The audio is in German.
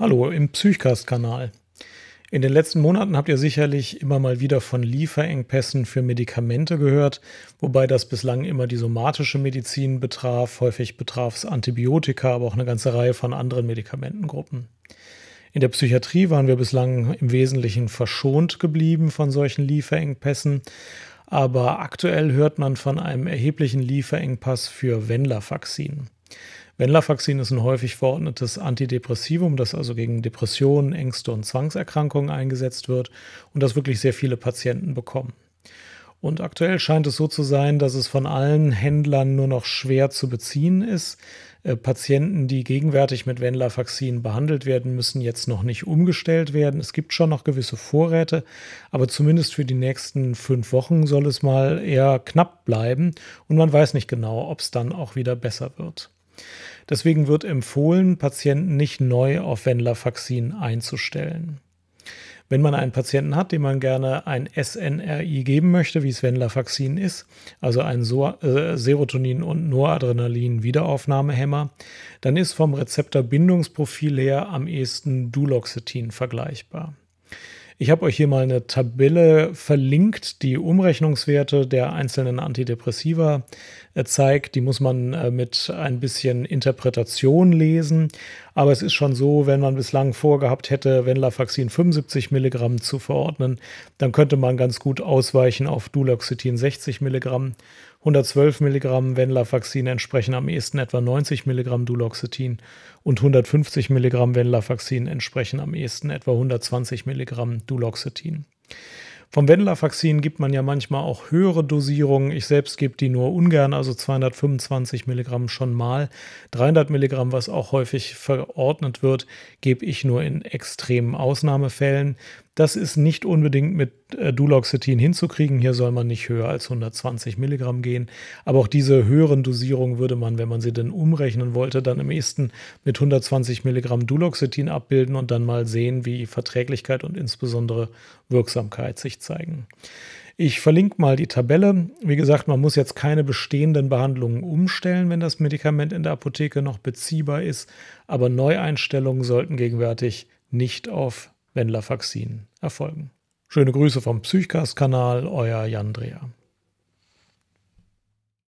Hallo im Psychcast-Kanal. In den letzten Monaten habt ihr sicherlich immer mal wieder von Lieferengpässen für Medikamente gehört, wobei das bislang immer die somatische Medizin betraf, häufig betraf es Antibiotika, aber auch eine ganze Reihe von anderen Medikamentengruppen. In der Psychiatrie waren wir bislang im Wesentlichen verschont geblieben von solchen Lieferengpässen, aber aktuell hört man von einem erheblichen Lieferengpass für Wendlerfaxin. Venlafaxin ist ein häufig verordnetes Antidepressivum, das also gegen Depressionen, Ängste und Zwangserkrankungen eingesetzt wird und das wirklich sehr viele Patienten bekommen. Und aktuell scheint es so zu sein, dass es von allen Händlern nur noch schwer zu beziehen ist. Äh, Patienten, die gegenwärtig mit Venlafaxin behandelt werden, müssen jetzt noch nicht umgestellt werden. Es gibt schon noch gewisse Vorräte, aber zumindest für die nächsten fünf Wochen soll es mal eher knapp bleiben und man weiß nicht genau, ob es dann auch wieder besser wird. Deswegen wird empfohlen, Patienten nicht neu auf Venlafaxin einzustellen. Wenn man einen Patienten hat, dem man gerne ein SNRI geben möchte, wie es Venlafaxin ist, also ein so äh, Serotonin- und Noradrenalin-Wiederaufnahmehemmer, dann ist vom Rezeptorbindungsprofil her am ehesten Duloxetin vergleichbar. Ich habe euch hier mal eine Tabelle verlinkt, die Umrechnungswerte der einzelnen Antidepressiva äh, zeigt. Die muss man äh, mit ein bisschen Interpretation lesen. Aber es ist schon so, wenn man bislang vorgehabt hätte, Venlafaxin 75 Milligramm zu verordnen, dann könnte man ganz gut ausweichen auf Duloxetin 60 Milligramm. 112 Milligramm Venlafaxin entsprechen am ehesten etwa 90 Milligramm Duloxetin und 150 Milligramm Venlafaxin entsprechen am ehesten etwa 120 Milligramm Duloxetin. Vom Venlafaxin gibt man ja manchmal auch höhere Dosierungen. Ich selbst gebe die nur ungern, also 225 Milligramm schon mal. 300 Milligramm, was auch häufig verordnet wird, gebe ich nur in extremen Ausnahmefällen. Das ist nicht unbedingt mit äh, Duloxetin hinzukriegen. Hier soll man nicht höher als 120 Milligramm gehen. Aber auch diese höheren Dosierungen würde man, wenn man sie denn umrechnen wollte, dann im ehesten mit 120 Milligramm Duloxetin abbilden und dann mal sehen, wie Verträglichkeit und insbesondere Wirksamkeit sich zeigen. Ich verlinke mal die Tabelle. Wie gesagt, man muss jetzt keine bestehenden Behandlungen umstellen, wenn das Medikament in der Apotheke noch beziehbar ist. Aber Neueinstellungen sollten gegenwärtig nicht auf wenn Lafaxin erfolgen. Schöne Grüße vom Psychcast-Kanal, euer Jan Dreher.